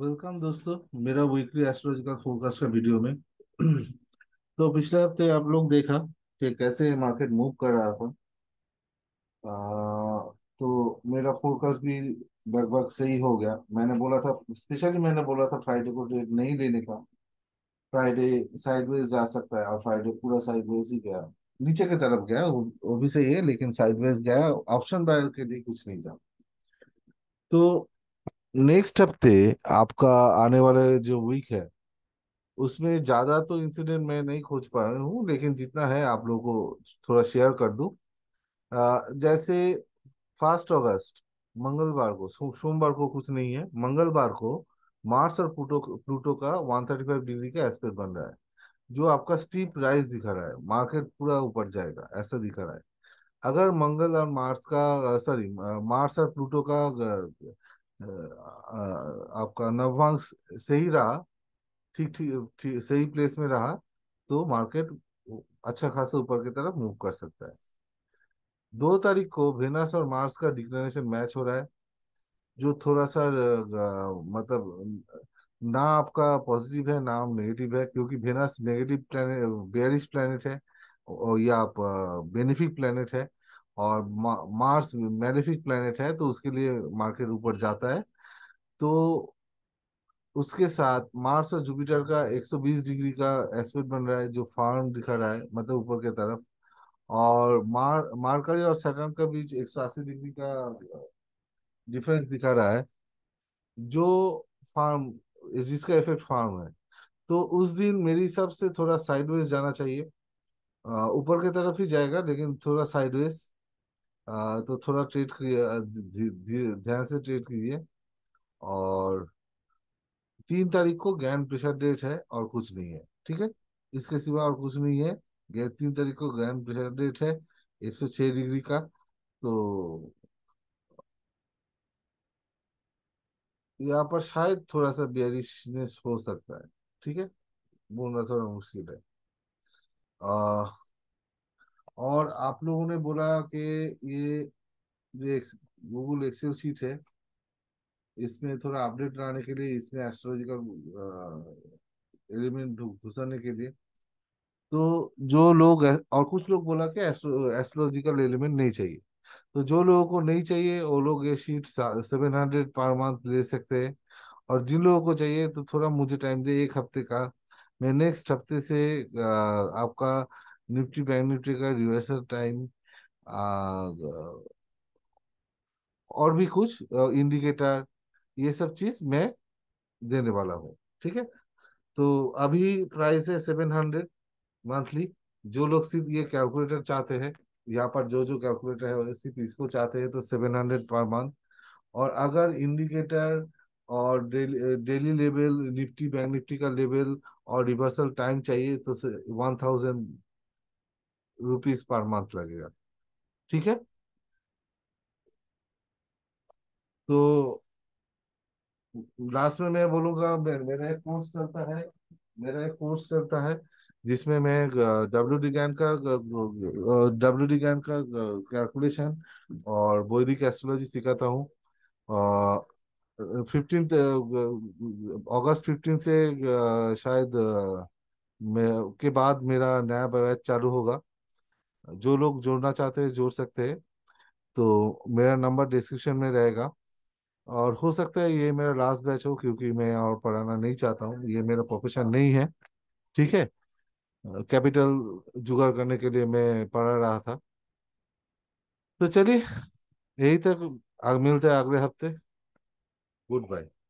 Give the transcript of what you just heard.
welcome दोस्तों मेरा weekly astrological forecast का वीडियो में तो पिछले हफ्ते आप लोग देखा कि कैसे मार्केट मूव कर रहा था आ, तो मेरा फोरकास्ट भी लगभग सही हो गया मैंने बोला था स्पेशली मैंने बोला था फ्राइडे को ट्रेड नहीं लेने का फ्राइडे साइडवेज जा सकता है और फ्राइडे पूरा साइडवेज ही गया नीचे की तरफ गया वो, वो भी सही है लेकिन साइडवेज गया ऑप्शन बायर के लिए कुछ नहीं था तो नेक्स्ट हफ्ते आपका आने वाले जो वीक है उसमें ज़्यादा तो इंसिडेंट मैं नहीं खोज पाया हूँ लेकिन जितना है आप लोगों को थोड़ा शेयर कर दू जैसे फर्स्ट अगस्त मंगलवार को सोमवार को कुछ नहीं है मंगलवार को मार्स और प्लूटो प्लूटो का वन थर्टी फाइव डिग्री का एस्पेक्ट e बन रहा है जो आपका स्टीप राइज दिखा रहा है मार्केट पूरा ऊपर जाएगा ऐसा दिखा रहा है अगर मंगल और मार्स का सॉरी मार्स और प्लूटो का आपका नववांश सही रहा ठीक ठीक सही प्लेस में रहा तो मार्केट अच्छा खासा ऊपर की तरफ मूव कर सकता है दो तारीख को वेनस और मार्स का डिक्लेनेशन मैच हो रहा है जो थोड़ा सा मतलब ना आपका पॉजिटिव है ना नेगेटिव है क्योंकि Venus negative planet bearish planet है और या आप बेनिफिक प्लानट है और मा, मार्स मेलेफिक प्लेनेट है तो उसके लिए मार्केट ऊपर जाता है तो उसके साथ मार्स और जुपिटर का 120 डिग्री का एस्पेक्ट बन रहा है जो फार्म दिखा रहा है मतलब ऊपर की तरफ और मार मार्करी और सैटर्न के बीच 180 डिग्री का डिफरेंस दिखा रहा है जो फार्म जिसका इफेक्ट फार्म है तो उस दिन मेरे हिसाब से थोड़ा साइडवेज जाना चाहिए ऊपर की तरफ ही जाएगा लेकिन थोड़ा साइडवेज तो थोड़ा ट्रीट ध्यान से ट्रीट कीजिए और तीन तारीख को ग्रैंड प्रेशर डेट है और कुछ नहीं है ठीक है इसके सिवा और कुछ नहीं है तीन तारीख को ग्रैंड प्रेशर डेट है एक सौ छह डिग्री का तो यहाँ पर शायद थोड़ा सा बियरिशनेस हो सकता है ठीक है बोलना थोड़ा मुश्किल है आ, और आप लोगों ने बोला कि ये जो गूगल एक्सेल शीट है इसमें थोड़ा अपडेट लाने के लिए इसमें एस्ट्रोलॉजिकल एलिमेंट घुसाने के लिए तो जो लोग और कुछ लोग बोला कि एस्ट्रोलॉजिकल एलिमेंट नहीं चाहिए तो जो लोगों को नहीं चाहिए वो लोग ये sheet seven hundred per month ले सकते हैं और जिन लोगों को चाहिए तो थोड़ा मुझे टाइम दे एक हफ्ते का मैं नेक्स्ट हफ्ते से आपका निफ्टी बैंक निफ्टी का रिवर्सल टाइम और भी कुछ इंडिकेटर ये सब चीज मैं देने वाला हूँ ठीक है तो अभी प्राइस है सेवन हंड्रेड मंथली जो लोग सिर्फ ये कैलकुलेटर चाहते हैं यहाँ पर जो जो कैलकुलेटर है सिर्फ इसको चाहते हैं तो सेवन हंड्रेड पर मंथ और अगर इंडिकेटर और daily daily level Nifty bank Nifty का लेवल और रिवर्सल टाइम चाहिए तो one thousand rupees per month लगेगा ठीक है तो लास्ट में मैं बोलूंगा मेरा एक कोर्स चलता है मेरा एक कोर्स चलता है जिसमें मैं डब्ल्यू डी गैन का डब्ल्यू डी गैन का कैलकुलेशन और बौद्धिक एस्ट्रोलॉजी सिखाता हूँ फिफ्टीन अगस्त फिफ्टीन से शायद के बाद मेरा नया बैच चालू होगा जो लोग जोड़ना चाहते हैं जोड़ सकते हैं तो मेरा नंबर डिस्क्रिप्शन में रहेगा और हो सकता है ये मेरा लास्ट बैच हो क्योंकि मैं और पढ़ाना नहीं चाहता हूँ ये मेरा प्रोफेशन नहीं है ठीक है कैपिटल जुगाड़ करने के लिए मैं पढ़ा रहा था तो चलिए यही तक मिलते हैं अगले हफ्ते गुड बाय